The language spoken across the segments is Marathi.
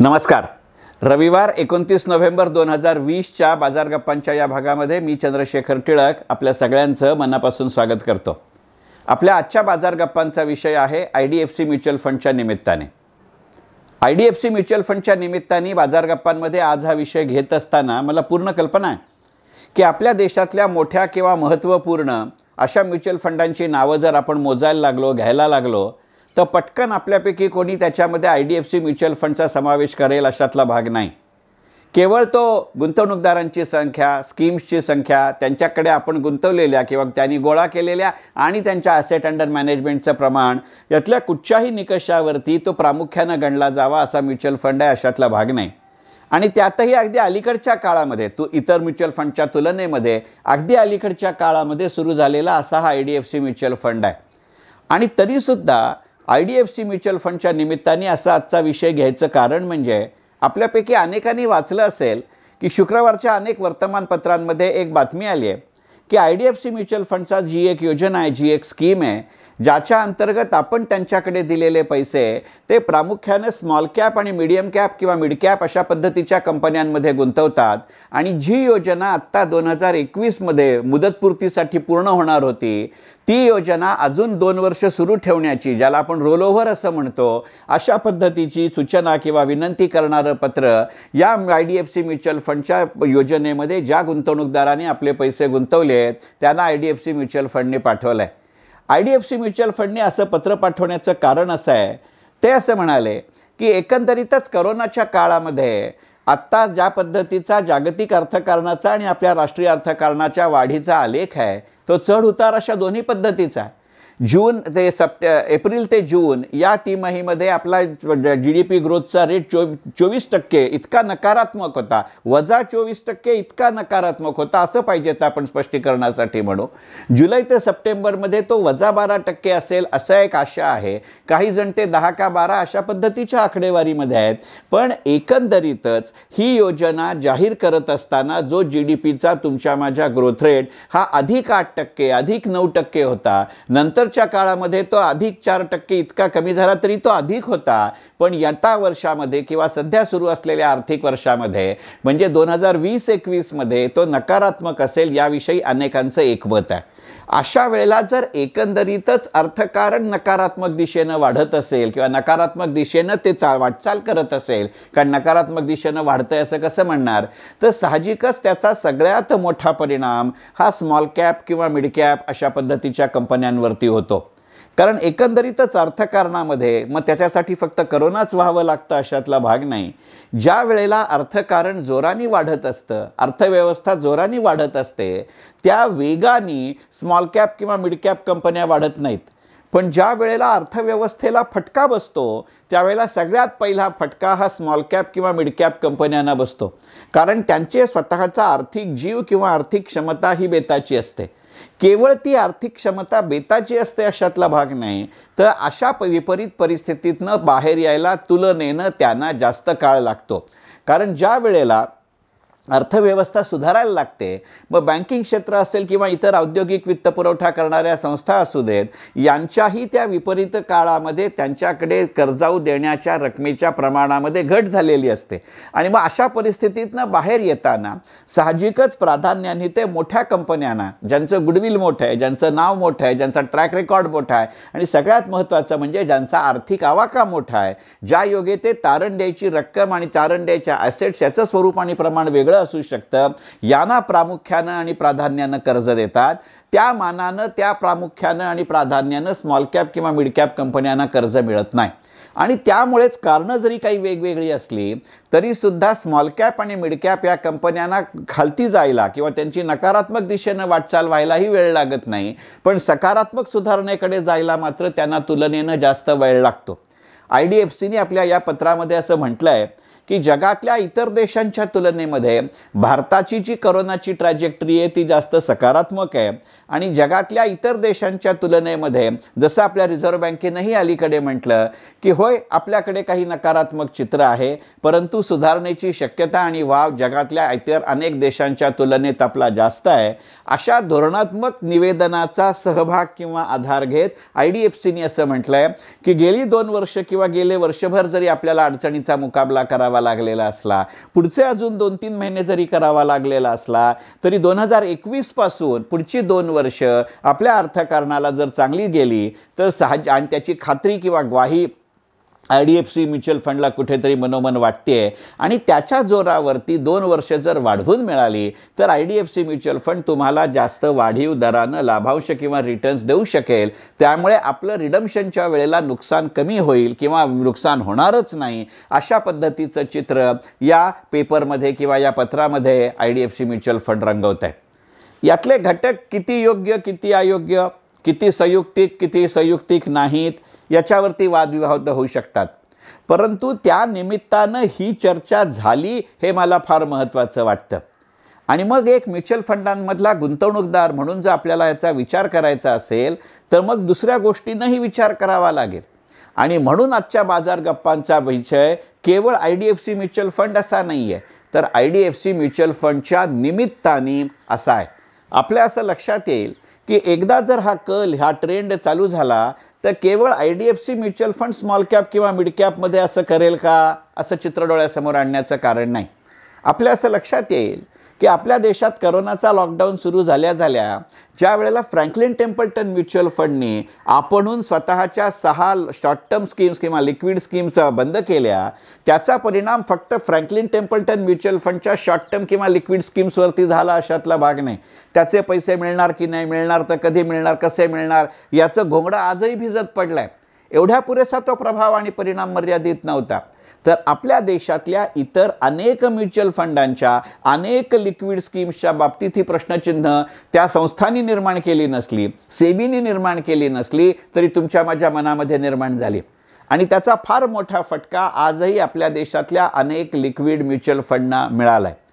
नमस्कार रविवार एकोणतीस नोव्हेंबर दोन हजार वीसच्या बाजार गप्पांच्या या भागामध्ये मी चंद्रशेखर टिळक आपल्या सगळ्यांचं मनापासून स्वागत करतो आपल्या आजच्या बाजार गप्पांचा विषय आहे I D F C mutual फंडच्या निमित्ताने I D F C mutual फंडच्या निमित्ताने बाजार गप्पांमध्ये आज हा विषय घेत असताना मला पूर्ण कल्पना आहे की आपल्या देशातल्या मोठ्या किंवा महत्त्वपूर्ण अशा म्युच्युअल फंडांची नावं जर आपण मोजायला लागलो घ्यायला लागलो तर पटकन आपल्यापैकी कोणी त्याच्यामध्ये I D F C mutual फंडचा समावेश करेल अशातला भाग नाही केवळ तो गुंतवणूकदारांची संख्या स्कीम्सची संख्या त्यांच्याकडे आपण गुंतवलेल्या किंवा त्यांनी गोळा केलेल्या आणि त्यांच्या ॲसेट अंडर मॅनेजमेंटचं प्रमाण यातल्या कुठच्याही निकषावरती तो प्रामुख्यानं गणला जावा असा म्युच्युअल फंड आहे अशातला भाग नाही आणि त्यातही अगदी अलीकडच्या काळामध्ये तू इतर म्युच्युअल फंडच्या तुलनेमध्ये अगदी अलीकडच्या काळामध्ये सुरू झालेला असा हा I D F C mutual fund आहे आणि तरीसुद्धा I D F C mutual फंडच्या निमित्ताने असा आजचा विषय घ्यायचं कारण म्हणजे आपल्यापैकी अनेकांनी वाचलं असेल की शुक्रवारच्या अनेक वर्तमानपत्रांमध्ये एक बातमी आली आहे की I D F C mutual फंडचा जी एक योजना आहे जी एक स्कीम आहे ज्याच्या अंतर्गत आपण त्यांच्याकडे दिलेले पैसे ते प्रामुख्याने स्मॉल कॅप आणि मिडियम कॅप किंवा मिड कॅप अशा पद्धतीच्या कंपन्यांमध्ये गुंतवतात आणि जी योजना आत्ता दोन हजार एकवीसमध्ये मुदतपूर्तीसाठी पूर्ण होणार होती ती योजना अजून दोन वर्ष सुरू ठेवण्याची ज्याला आपण रोल ओव्हर असं म्हणतो अशा पद्धतीची सूचना किंवा विनंती करणारं पत्र या I D F C mutual फंडच्या योजनेमध्ये ज्या गुंतवणूकदारांनी आपले पैसे गुंतवले आहेत त्यांना I D F C mutual फंडने पाठवलं आहे I D F C mutual फंडने असं पत्र पाठवण्याचं कारण असं आहे ते असं म्हणाले की एकंदरीतच करोनाच्या काळामध्ये आत्ता ज्या पद्धतीचा जागतिक अर्थकारणाचा आणि आपल्या राष्ट्रीय अर्थकारणाच्या वाढीचा आलेख आहे तो चढ उतार अशा दोन्ही पद्धतीचा आहे जून ते सप्ट एप्रिल ते जून या तिमाहीमध्ये आपला जी डी पी ग्रोथचा रेट चो चोवीस टक्के इतका नकारात्मक होता वजा चोवीस टक्के इतका नकारात्मक होता असं पाहिजे तर आपण स्पष्टीकरणासाठी म्हणू जुलै ते सप्टेंबरमध्ये तो वजा बारा टक्के असेल असा एक आशा आहे काही जण ते दहा का बारा अशा पद्धतीच्या आकडेवारीमध्ये आहेत पण एकंदरीतच ही योजना जाहीर करत असताना जो जी डी पीचा तुमच्या माझ्या ग्रोथ रेट हा अधिक आठ टक्के अधिक नऊ टक्के होता नंतर नंतरच्या काळामध्ये तो अधिक चार टक्के इतका कमी झाला तरी तो अधिक होता पण येता वर्षामध्ये किंवा सध्या सुरू असलेल्या आर्थिक वर्षामध्ये म्हणजे दोन हजार वीस एकवीसमध्ये तो नकारात्मक असेल याविषयी अनेकांचं एकमत आहे अशा वेळेला जर एकंदरीतच अर्थकारण नकारात्मक दिशेनं वाढत असेल किंवा नकारात्मक दिशेनं ते चा वाटचाल करत असेल कारण नकारात्मक दिशेनं वाढतंय असं कसं म्हणणार तर साहजिकच त्याचा सगळ्यात मोठा परिणाम हा स्मॉल कॅप किंवा मिड कॅप अशा पद्धतीच्या कंपन्यांवरती होतो होतो कारण एकंदरीतच अर्थकारणामध्ये मग त्याच्यासाठी फक्त करोनाच व्हावं लागतं अशातला भाग नाही ज्या वेळेला अर्थकारण जोराने वाढत असतं अर्थव्यवस्था जोराने वाढत असते त्या वेगाने स्मॉल कॅप किंवा मिड कॅप कंपन्या वाढत नाहीत पण ज्या वेळेला अर्थव्यवस्थेला फटका बसतो त्यावेळेला सगळ्यात पहिला फटका हा स्मॉल कॅप किंवा मिड कॅप कंपन्यांना बसतो कारण त्यांचे स्वतःचा आर्थिक जीव किंवा आर्थिक क्षमता ही बेताची असते केवळ ती आर्थिक क्षमता बेताची असते अशातला भाग नाही तर अशा प विपरीत परिस्थितीतनं बाहेर यायला तुलनेनं त्यांना जास्त काळ लागतो कारण ज्या वेळेला अर्थव्यवस्था सुधारायला लागते मग बँकिंग क्षेत्र असेल किंवा इतर औद्योगिक वित्तपुरवठा करणाऱ्या संस्था असू देत यांच्याही त्या विपरीत काळामध्ये त्यांच्याकडे कर्जाऊ देण्याच्या रकमेच्या प्रमाणामध्ये घट झालेली असते आणि मग अशा परिस्थितीतनं बाहेर येताना साहजिकच प्राधान्याने ते मोठ्या कंपन्यांना ज्यांचं गुडविल मोठं आहे ज्यांचं नाव मोठं आहे ज्यांचा ट्रॅक रेकॉर्ड मोठा आहे आणि सगळ्यात महत्त्वाचं म्हणजे ज्यांचा आर्थिक आवाका मोठा आहे ज्या योगे ते तारण द्यायची रक्कम आणि तारण द्यायच्या ॲसेट्स याचं स्वरूप आणि प्रमाण वेगळं असू शकतं यांना प्रामुख्यानं आणि प्राधान्यानं कर्ज देतात त्या मानानं त्या प्रामुख्यानं आणि प्राधान्यानं स्मॉल कॅप किंवा मिड कॅप कंपन्यांना कर्ज मिळत नाही आणि त्यामुळेच कारणं जरी काही वेगवेगळी असली तरीसुद्धा स्मॉल कॅप आणि मिड कॅप या कंपन्यांना खालती जायला किंवा त्यांची नकारात्मक दिशेनं वाटचाल व्हायलाही वेळ लागत नाही पण सकारात्मक सुधारणेकडे जायला मात्र त्यांना तुलनेनं जास्त वेळ लागतो आय डी एफ सीने आपल्या या पत्रामध्ये असं म्हटलं आहे की जगातल्या इतर देशांच्या तुलनेमध्ये भारताची जी करोनाची ट्रॅजेक्टरी आहे ती जास्त सकारात्मक आहे आणि जगातल्या इतर देशांच्या तुलनेमध्ये जसं आपल्या रिझर्व्ह बँकेनंही अलीकडे म्हटलं की होय आपल्याकडे काही नकारात्मक चित्र आहे परंतु सुधारणेची शक्यता आणि वाव जगातल्या इतर अनेक देशांच्या तुलनेत आपला जास्त आहे अशा धोरणात्मक निवेदनाचा सहभाग किंवा आधार घेत आय डी एफ सीने असं म्हटलं आहे की गेली दोन वर्ष किंवा गेले वर्षभर जरी आपल्याला अडचणीचा मुकाबला करावा लागलेला असला पुढचे अजून दोन तीन महिने जरी करावा लागलेला असला तरी दोन हजार एकवीसपासून पुढची दोन वर्ष आपल्या अर्थकारणाला जर चांगली गेली तर सहज आणि त्याची खात्री किंवा ग्वाही I D F C mutual फंडला कुठेतरी मनोमन वाटते आणि त्याच्या जोरावरती दोन वर्ष जर वाढवून मिळाली तर I D F C mutual fund तुम्हाला जास्त वाढीव दरानं लाभांश किंवा रिटर्न्स देऊ शकेल त्यामुळे आपलं रिडम्शनच्या वेळेला नुकसान कमी होईल किंवा नुकसान होणारच नाही अशा पद्धतीचं चित्र या पेपरमध्ये किंवा या पत्रामध्ये I D F C mutual fund रंगवत आहे यातले घटक किती योग्य किती अयोग्य किती संयुक्तिक किती संयुक्तिक नाहीत याच्यावरती वादविवाद होऊ शकतात परंतु त्या निमित्तानं ही चर्चा झाली हे मला फार महत्त्वाचं वाटतं आणि मग एक म्युच्युअल फंडांमधला गुंतवणूकदार म्हणून जर आपल्याला याचा विचार करायचा असेल तर मग दुसऱ्या गोष्टींनाही विचार करावा लागेल आणि म्हणून आजच्या बाजार गप्पांचा विषय केवळ I D F C mutual fund असा नाही आहे तर I D F C mutual फंडच्या निमित्ताने असा आहे आपल्या असं लक्षात येईल की एकदा जर हा कल हा ट्रेंड चालू झाला तर केवळ I D F C mutual fund small cap किंवा मिड कॅपमध्ये असं करेल का असं चित्र डोळ्यासमोर आणण्याचं कारण नाही आपल्या असं लक्षात येईल की आपल्या देशात करोनाचा लॉकडाऊन सुरू झाल्या झाल्या ज्या वेळेला फ्रँकलिन टेम्पलटन म्युच्युअल फंडने आपणहून स्वतःच्या सहा शॉर्ट टर्म स्कीम्स किंवा लिक्विड स्कीम्स बंद केल्या त्याचा परिणाम फक्त फ्रँकलिन टेम्पलटन म्युच्युअल फंडच्या शॉर्ट टर्म किंवा लिक्विड स्कीम्सवरती झाला अशातला भाग नाही त्याचे पैसे मिळणार की नाही मिळणार तर कधी मिळणार कसे मिळणार याचं घोंगडं आजही भिजत पडला आहे एवढ्या पुरेसा तो प्रभाव आणि परिणाम मर्यादित नव्हता तर आपल्या देशातल्या इतर अनेक म्युच्युअल फंडांच्या अनेक लिक्विड स्कीम्सच्या बाबतीत ही प्रश्नचिन्ह त्या संस्थांनी निर्माण केली नसली सेबीनी निर्माण केली नसली तरी तुमच्या माझ्या मनामध्ये निर्माण झाली आणि त्याचा फार मोठा फटका आजही आपल्या देशातल्या अनेक लिक्विड म्युच्युअल फंडना मिळाला आहे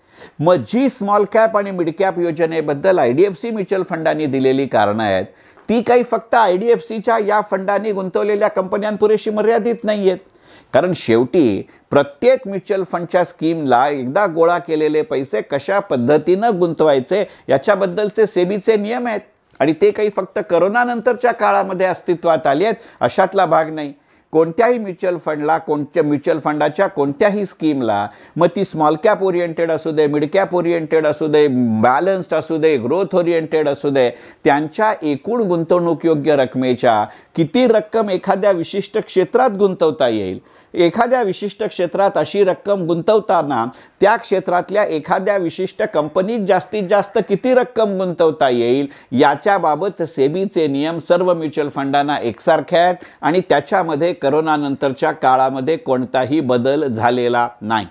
मग जी स्मॉल कॅप आणि मिड कॅप योजनेबद्दल I D F C mutual फंडांनी दिलेली कारणं आहेत ती काही फक्त आय डी एफ सीच्या या फंडांनी गुंतवलेल्या कंपन्यांपुरेशी मर्यादित नाही आहेत कारण शेवटी प्रत्येक म्युच्युअल फंडच्या स्कीमला एकदा गोळा केलेले पैसे कशा पद्धतीनं गुंतवायचे याच्याबद्दलचे सेबीचे नियम आहेत आणि ते काही फक्त करोनानंतरच्या काळामध्ये अस्तित्वात आले आहेत अशातला भाग नाही कोणत्याही म्युच्युअल फंडला कोणत्या म्युच्युअल फंडाच्या कोणत्याही स्कीमला मग ती स्मॉल कॅप ओरिएंटेड असू दे मिड कॅप ओरिएंटेड असू दे बॅलन्स्ड असू दे ग्रोथ ओरिएंटेड असू दे त्यांच्या एकूण गुंतवणूक योग्य रकमेच्या किती रक्कम एखाद्या विशिष्ट क्षेत्रात गुंतवता येईल एखाद्या विशिष्ट क्षेत्रात अशी रक्कम गुंतवताना त्या क्षेत्रातल्या एखाद्या विशिष्ट कंपनीत जास्तीत जास्त किती रक्कम गुंतवता येईल याच्याबाबत सेबीचे नियम सर्व म्युच्युअल फंडांना एकसारखे आहेत आणि त्याच्यामध्ये करोनानंतरच्या काळामध्ये कोणताही बदल झालेला नाही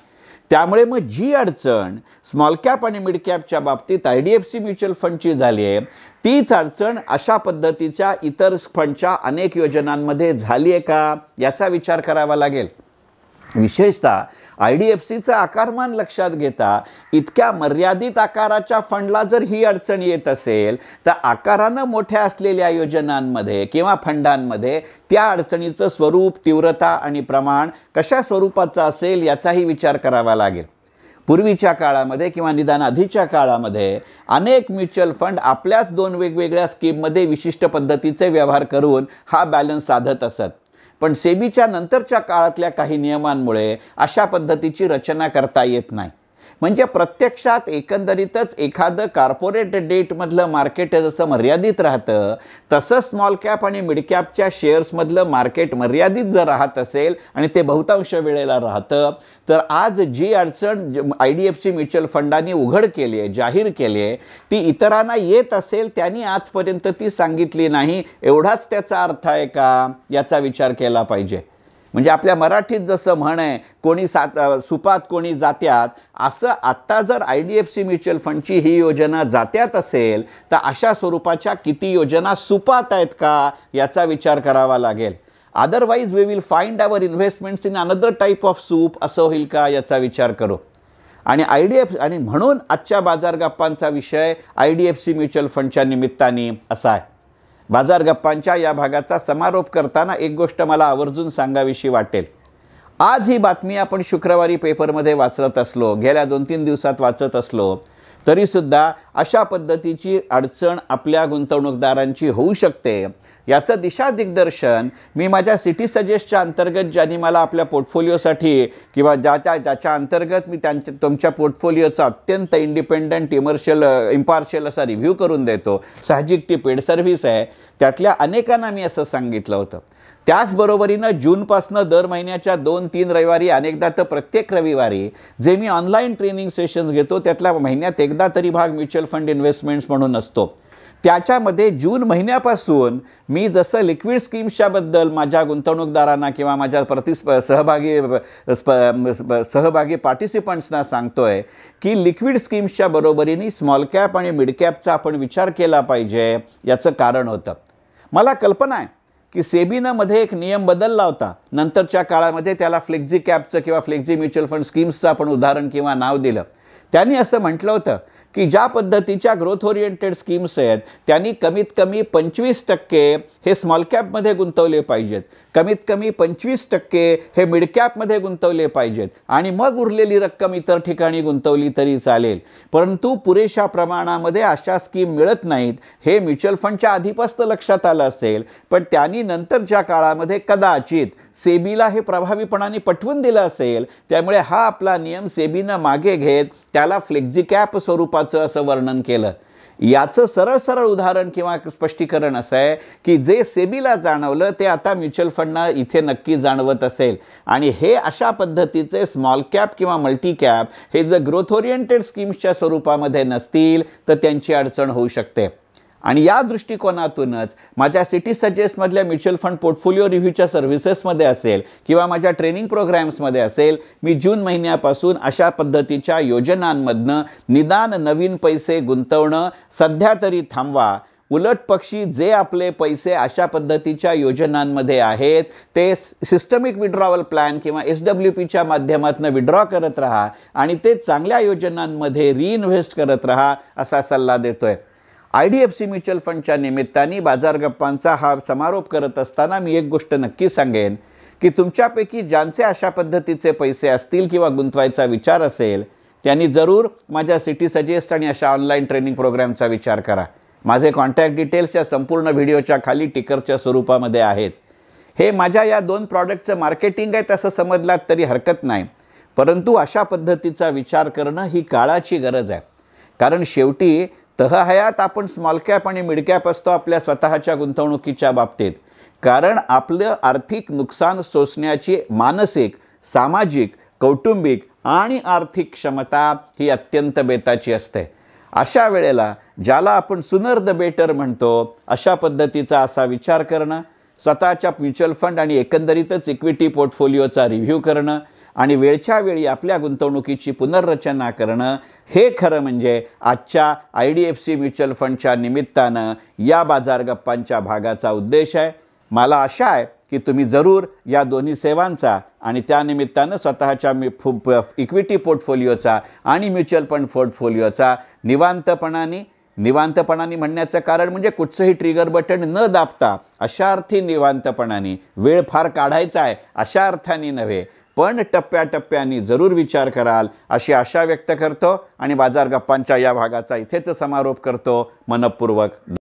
त्यामुळे मग जी अडचण स्मॉल कॅप आणि मिड कॅपच्या बाबतीत I D F C mutual फंडची झाली आहे तीच अडचण अशा पद्धतीच्या इतर फंडच्या अनेक योजनांमध्ये झाली आहे का याचा विचार करावा लागेल विशेषतः आय डी एफ सीचं आकारमान लक्षात घेता इतक्या मर्यादित आकाराच्या फंडला जर ही अडचण येत असेल तर आकारानं मोठ्या असलेल्या योजनांमध्ये किंवा फंडांमध्ये त्या अडचणीचं स्वरूप तीव्रता आणि प्रमाण कशा स्वरूपाचं असेल याचाही विचार करावा लागेल पूर्वीच्या काळामध्ये किंवा निदान आधीच्या काळामध्ये अनेक म्युच्युअल फंड आपल्याच दोन वेगवेगळ्या स्कीममध्ये विशिष्ट पद्धतीचे व्यवहार करून हा बॅलन्स साधत असत पण सेबीच्या नंतरच्या काळातल्या काही नियमांमुळे अशा पद्धतीची रचना करता येत नाही म्हणजे प्रत्यक्षात एकंदरीतच एखादं कार्पोरेट डेटमधलं मार्केट जसं मर्यादित राहतं तसं स्मॉल कॅप आणि मिड कॅपच्या शेअर्समधलं मार्केट मर्यादित जर राहत असेल आणि ते बहुतांश वेळेला राहतं तर आज जी अडचण I D F C mutual फंडाने उघड केली आहे जाहीर केली आहे ती इतरांना येत असेल त्यांनी आजपर्यंत ती सांगितली नाही एवढाच त्याचा अर्थ आहे का याचा विचार केला पाहिजे म्हणजे आपल्या मराठीत जसं म्हण आहे कोणी सात सुपात कोणी जात्यात असं आत्ता जर I D F C mutual फंडची ही योजना जात्यात असेल तर अशा स्वरूपाच्या किती योजना सुपात आहेत का याचा विचार करावा लागेल otherwise we will find our investments in another type of soup असं होईल का याचा विचार करू आणि आय डी एफ आणि म्हणून आजच्या बाजार गप्पांचा विषय I D F C mutual फंडच्या निमित्ताने असा आहे बाजार गप्पांच्या या भागाचा समारोप करताना एक गोष्ट मला आवर्जून सांगाविषयी वाटेल आज ही बातमी आपण शुक्रवारी पेपरमध्ये वाचत असलो गेल्या दोन तीन दिवसात वाचत असलो तरीसुद्धा अशा पद्धतीची अडचण आपल्या गुंतवणूकदारांची होऊ शकते याचं दिशा दिग्दर्शन मी माझ्या सिटी सजेस्टच्या अंतर्गत ज्यांनी मला आपल्या पोर्टफोलिओसाठी किंवा ज्याच्या ज्याच्या अंतर्गत मी त्यांच्या तुमच्या पोर्टफोलिओचा अत्यंत इंडिपेंडंट इमर्शियल इम्पार्शियल असा रिव्ह्यू करून देतो साहजिक ती पेड सर्व्हिस आहे त्यातल्या अनेकांना मी असं सांगितलं होतं त्याचबरोबरीनं जूनपासनं दर महिन्याच्या दोन तीन रविवारी अनेकदा तर प्रत्येक रविवारी जे मी ऑनलाईन ट्रेनिंग सेशन्स घेतो त्यातल्या महिन्यात एकदा तरी भाग म्युच्युअल फंड इन्व्हेस्टमेंट्स म्हणून असतो त्याच्यामध्ये जून महिन्यापासून मी जसं लिक्विड स्कीम्सच्याबद्दल माझ्या गुंतवणूकदारांना किंवा माझ्या प्रतिस्प सहभागी स्प सहभागी पार्टिसिपंट्सना सांगतो आहे की लिक्विड स्कीम्सच्या बरोबरीने स्मॉल कॅप आणि मिड कॅपचा आपण विचार केला पाहिजे याचं कारण होतं मला कल्पना आहे की सेबीनामध्ये एक नियम बदलला होता नंतरच्या काळामध्ये त्याला फ्लेक्झी कॅपचं किंवा फ्लेक्झी म्युच्युअल फंड स्कीम्सचं आपण उदाहरण किंवा नाव दिलं त्यांनी असं म्हटलं होतं की ज्या पद्धतीच्या ग्रोथ ओरिएंटेड स्कीम्स आहेत त्यांनी कमीत कमी पंचवीस टक्के हे स्मॉल कॅपमध्ये गुंतवले पाहिजेत कमीत कमी पंचवीस टक्के हे मिड कॅपमध्ये गुंतवले पाहिजेत आणि मग उरलेली रक्कम इतर ठिकाणी गुंतवली तरी चालेल परंतु पुरेशा प्रमाणामध्ये अशा स्कीम मिळत नाहीत हे म्युच्युअल फंडच्या आधीपासून लक्षात आलं असेल पण त्यांनी नंतरच्या काळामध्ये कदाचित सेबीला हे प्रभावीपणाने पटवून दिलं असेल त्यामुळे हा आपला नियम सेबीनं मागे घेत त्याला कॅप स्वरूपाचं असं वर्णन केलं याचं सरळ सरळ उदाहरण किंवा स्पष्टीकरण असं आहे की जे सेबीला जाणवलं ते आता म्युच्युअल फंडना इथे नक्की जाणवत असेल आणि हे अशा पद्धतीचे स्मॉल कॅप किंवा मल्टी कॅप हे जर ग्रोथ ओरिएंटेड स्कीम्सच्या स्वरूपामध्ये नसतील तर त्यांची अडचण होऊ शकते आणि या दृष्टिकोनातूनच माझ्या सिटी सजेस्टमधल्या म्युच्युअल फंड पोर्टफोलिओ रिव्ह्यूच्या सर्व्हिसेसमध्ये असेल किंवा माझ्या ट्रेनिंग प्रोग्रॅम्समध्ये असेल मी जून महिन्यापासून अशा पद्धतीच्या योजनांमधनं निदान नवीन पैसे गुंतवणं सध्या तरी थांबवा उलट पक्षी जे आपले पैसे अशा पद्धतीच्या योजनांमध्ये आहेत ते सिस्टमिक विड्रॉवल प्लॅन किंवा एस डब्ल्यू पीच्या माध्यमातून विड्रॉ करत राहा आणि ते चांगल्या योजनांमध्ये रिइन्व्हेस्ट करत राहा असा सल्ला देतो आहे I D F C mutual फंडच्या निमित्ताने बाजार गप्पांचा हा समारोप करत असताना मी एक गोष्ट नक्की सांगेन की तुमच्यापैकी ज्यांचे अशा पद्धतीचे पैसे असतील किंवा गुंतवायचा विचार असेल त्यांनी जरूर माझ्या सिटी सजेस्ट आणि अशा ऑनलाईन ट्रेनिंग प्रोग्रामचा विचार करा माझे कॉन्टॅक्ट डिटेल्स या संपूर्ण व्हिडिओच्या खाली टिकरच्या स्वरूपामध्ये आहेत हे माझ्या या दोन प्रॉडक्टचं मार्केटिंग आहे तसं समजलात तरी हरकत नाही परंतु अशा पद्धतीचा विचार करणं ही काळाची गरज आहे कारण शेवटी तह हयात आपण स्मॉल कॅप आणि मिड कॅप असतो आपल्या स्वतःच्या गुंतवणुकीच्या बाबतीत कारण आपलं आर्थिक नुकसान सोसण्याची मानसिक सामाजिक कौटुंबिक आणि आर्थिक क्षमता ही अत्यंत बेताची असते अशा वेळेला ज्याला आपण सुनर द बेटर म्हणतो अशा पद्धतीचा असा विचार करणं स्वतःच्या म्युच्युअल फंड आणि एकंदरीतच इक्विटी पोर्टफोलिओचा रिव्ह्यू करणं आणि वेळच्या वेळी आपल्या गुंतवणुकीची पुनर्रचना करणं हे खरं म्हणजे आजच्या I D F C mutual फंडच्या निमित्तानं या बाजार गप्पांच्या भागाचा उद्देश आहे मला आशा आहे की तुम्ही जरूर या दोन्ही सेवांचा आणि त्यानिमित्तानं स्वतःच्या मी फु इक्विटी पोर्टफोलिओचा आणि म्युच्युअल फंड पोर्टफोलिओचा निवांतपणाने निवांतपणाने म्हणण्याचं कारण म्हणजे कुठचंही ट्रिगर बटन न दाबता अशा अर्थी निवांतपणाने वेळ फार काढायचा आहे अशा अर्थाने नव्हे पण टप्प्याटप्प्यानी जरूर विचार कराल अशी आशा व्यक्त करतो आणि बाजार गप्पांच्या या भागाचा इथेच समारोप करतो मनपूर्वक